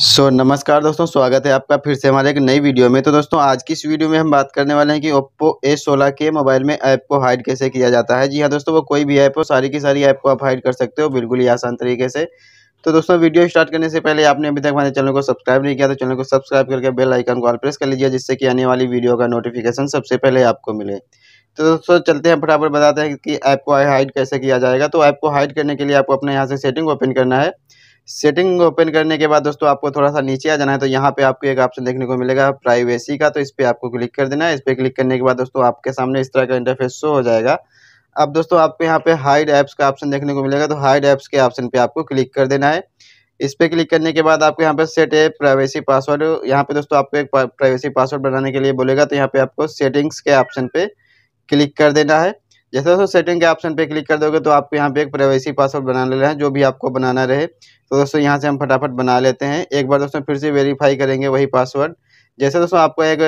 सो so, नमस्कार दोस्तों स्वागत है आपका फिर से हमारे एक नई वीडियो में तो दोस्तों आज की इस वीडियो में हम बात करने वाले हैं कि ओप्पो ए सोलह के मोबाइल में ऐप को हाइड कैसे किया जाता है जी हाँ दोस्तों वो कोई भी ऐप हो सारी की सारी ऐप को आप हाइड कर सकते हो बिल्कुल ही आसान तरीके से तो दोस्तों वीडियो स्टार्ट करने से पहले आपने अभी तक हमारे चैनल को सब्सक्राइब नहीं किया तो चैनल को सब्सक्राइब करके बेल आइकन को ऑल प्रेस कर लीजिए जिससे कि आने वाली वीडियो का नोटिफिकेशन सबसे पहले आपको मिले तो दोस्तों चलते हैं फटाफट बताते हैं कि ऐप को हाइड कैसे किया जाएगा तो ऐप को हाइड करने के लिए आपको अपने यहाँ से सेटिंग ओपन करना है सेटिंग ओपन करने के बाद दोस्तों आपको थोड़ा सा नीचे आ जाना है तो यहाँ पे आपको एक ऑप्शन देखने को मिलेगा प्राइवेसी का तो इस पर आपको क्लिक कर देना है इस पर क्लिक करने के बाद दोस्तों आपके सामने इस तरह का इंटरफेस शो हो जाएगा अब दोस्तों आपको यहाँ पे हाइड ऐप्स का ऑप्शन देखने को मिलेगा तो हाइड ऐप्स के ऑप्शन पे आपको क्लिक कर देना है इस पर क्लिक करने के बाद आपको यहाँ पे सेट है प्राइवेसी पासवर्ड यहाँ पे दोस्तों आपको एक प्राइवेसी पासवर्ड बनाने के लिए बोलेगा तो यहाँ पे आपको सेटिंग्स के ऑप्शन पे क्लिक कर देना है जैसे दोस्तों सेटिंग के ऑप्शन पे क्लिक कर दोगे तो आपको यहाँ पे एक प्राइवेसी पासवर्ड बना लेना है जो भी आपको बनाना रहे तो दोस्तों यहाँ से हम फटाफट बना लेते हैं एक बार दोस्तों फिर से वेरीफाई करेंगे वही पासवर्ड जैसे दोस्तों आपको एक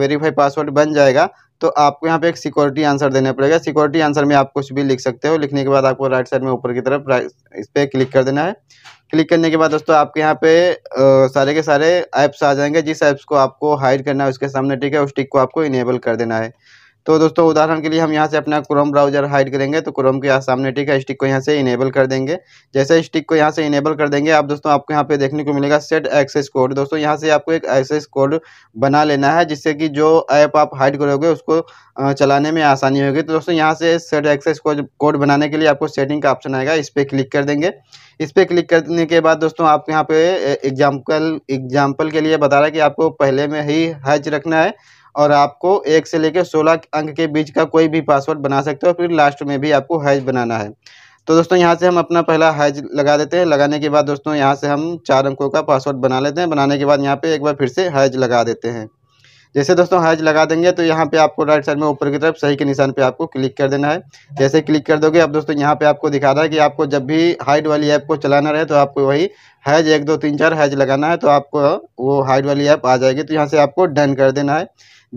वेरीफाई पासवर्ड बन जाएगा तो आपको यहाँ पे एक सिक्योरिटी आंसर देना पड़ेगा सिक्योरिटी आंसर में आप कुछ भी लिख सकते हो लिखने के बाद आपको राइट साइड में ऊपर की तरफ इस पर क्लिक कर देना है क्लिक करने के बाद दोस्तों आपके यहाँ पे सारे के सारे ऐप्स आ जाएंगे जिस ऐप्स को आपको हाइड करना है उसके सामने टिक है उस टिक को आपको इनेबल कर देना है तो दोस्तों उदाहरण के लिए हम यहाँ से अपना क्रोम ब्राउजर हाइड करेंगे तो क्रोम के यहाँ सामने ठीक है स्टिक को यहाँ से इनेबल कर देंगे जैसे स्टिक को यहाँ से इनेबल कर देंगे आप दोस्तों आपको यहाँ पे देखने को मिलेगा सेट एक्सेस कोड दोस्तों यहाँ से आपको एक एक्सेस कोड बना लेना है जिससे कि जो ऐप आप हाइड करोगे उसको चलाने में आसानी होगी तो दोस्तों यहाँ से सेट एक्सेस कोड बनाने के लिए आपको सेटिंग का ऑप्शन आएगा इस पर क्लिक कर देंगे इस पर क्लिक करने के बाद दोस्तों आप यहाँ पे एग्जाम्पल एग्जाम्पल के लिए बता रहा है कि आपको पहले में ही हैच रखना है और आपको एक से लेकर सोलह अंक के बीच का कोई भी पासवर्ड बना सकते हो फिर लास्ट में भी आपको हैज बनाना है तो दोस्तों यहाँ से हम अपना पहला हैज लगा देते हैं लगाने के बाद दोस्तों यहाँ से हम चार अंकों का पासवर्ड बना लेते हैं बनाने के बाद यहाँ पे एक बार फिर से हैज लगा देते हैं जैसे दोस्तों हैज लगा देंगे तो यहाँ पे आपको राइट साइड में ऊपर की तरफ सही के निशान पे आपको क्लिक कर देना है जैसे क्लिक कर दोगे अब दोस्तों यहाँ पे आपको दिखा रहा है कि आपको जब भी हाइड वाली ऐप को चलाना रहे तो आपको वही हैज एक दो तीन चार हैज लगाना है तो आपको वो हाइड वाली ऐप आ जाएगी तो यहाँ से आपको डन कर देना है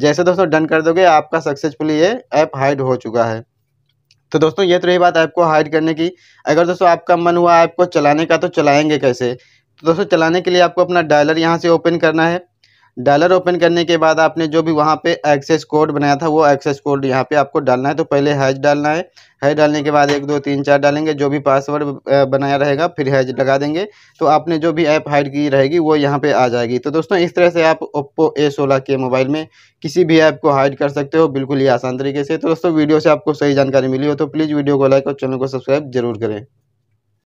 जैसे दोस्तों डन कर दोगे आपका सक्सेसफुली ये ऐप हाइड हो चुका है तो दोस्तों ये तो रही बात ऐप को हाइड करने की अगर दोस्तों आपका मन हुआ ऐप को चलाने का तो चलाएंगे कैसे तो दोस्तों चलाने के लिए आपको अपना डायलर यहाँ से ओपन करना है डॉलर ओपन करने के बाद आपने जो भी वहाँ पे एक्सेस कोड बनाया था वो एक्सेस कोड यहाँ पे आपको डालना है तो पहले हैज डालना है हैज डालने के बाद एक दो तीन चार डालेंगे जो भी पासवर्ड बनाया रहेगा फिर हैज लगा देंगे तो आपने जो भी ऐप हाइड की रहेगी वो यहाँ पे आ जाएगी तो दोस्तों इस तरह से आप ओप्पो ए के मोबाइल में किसी भी ऐप को हाइड कर सकते हो बिल्कुल ही आसान तरीके से तो दोस्तों वीडियो से आपको सही जानकारी मिली हो तो प्लीज़ वीडियो को लाइक और चैनल को सब्सक्राइब जरूर करें